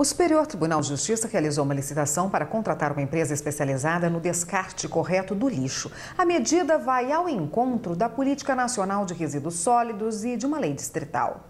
O Superior Tribunal de Justiça realizou uma licitação para contratar uma empresa especializada no descarte correto do lixo. A medida vai ao encontro da Política Nacional de Resíduos Sólidos e de uma lei distrital.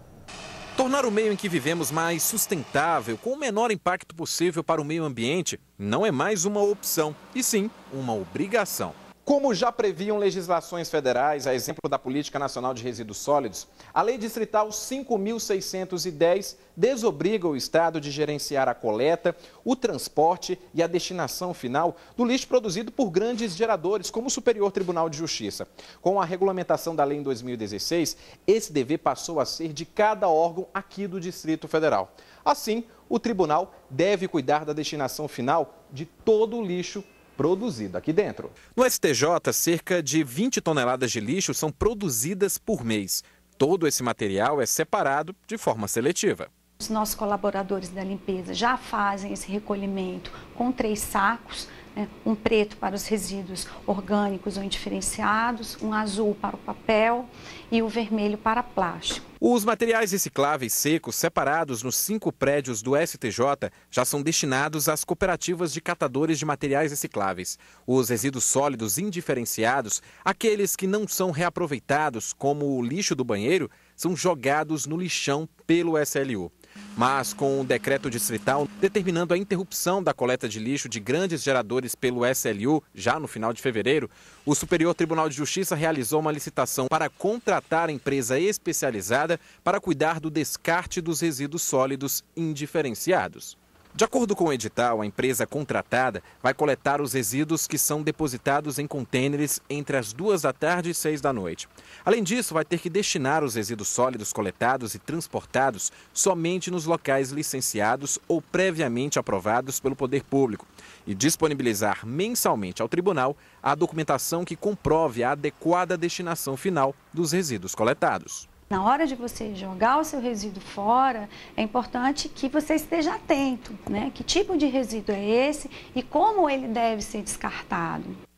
Tornar o meio em que vivemos mais sustentável, com o menor impacto possível para o meio ambiente, não é mais uma opção, e sim uma obrigação. Como já previam legislações federais, a exemplo da Política Nacional de Resíduos Sólidos, a Lei Distrital 5.610 desobriga o Estado de gerenciar a coleta, o transporte e a destinação final do lixo produzido por grandes geradores, como o Superior Tribunal de Justiça. Com a regulamentação da lei em 2016, esse dever passou a ser de cada órgão aqui do Distrito Federal. Assim, o tribunal deve cuidar da destinação final de todo o lixo produzido aqui dentro. No STJ, cerca de 20 toneladas de lixo são produzidas por mês. Todo esse material é separado de forma seletiva. Os nossos colaboradores da limpeza já fazem esse recolhimento com três sacos é, um preto para os resíduos orgânicos ou indiferenciados, um azul para o papel e o vermelho para plástico. Os materiais recicláveis secos separados nos cinco prédios do STJ já são destinados às cooperativas de catadores de materiais recicláveis. Os resíduos sólidos indiferenciados, aqueles que não são reaproveitados, como o lixo do banheiro, são jogados no lixão pelo SLU. Mas com o decreto distrital determinando a interrupção da coleta de lixo de grandes geradores pelo SLU já no final de fevereiro, o Superior Tribunal de Justiça realizou uma licitação para contratar empresa especializada para cuidar do descarte dos resíduos sólidos indiferenciados. De acordo com o edital, a empresa contratada vai coletar os resíduos que são depositados em contêineres entre as duas da tarde e seis da noite. Além disso, vai ter que destinar os resíduos sólidos coletados e transportados somente nos locais licenciados ou previamente aprovados pelo poder público e disponibilizar mensalmente ao tribunal a documentação que comprove a adequada destinação final dos resíduos coletados. Na hora de você jogar o seu resíduo fora, é importante que você esteja atento, né? Que tipo de resíduo é esse e como ele deve ser descartado.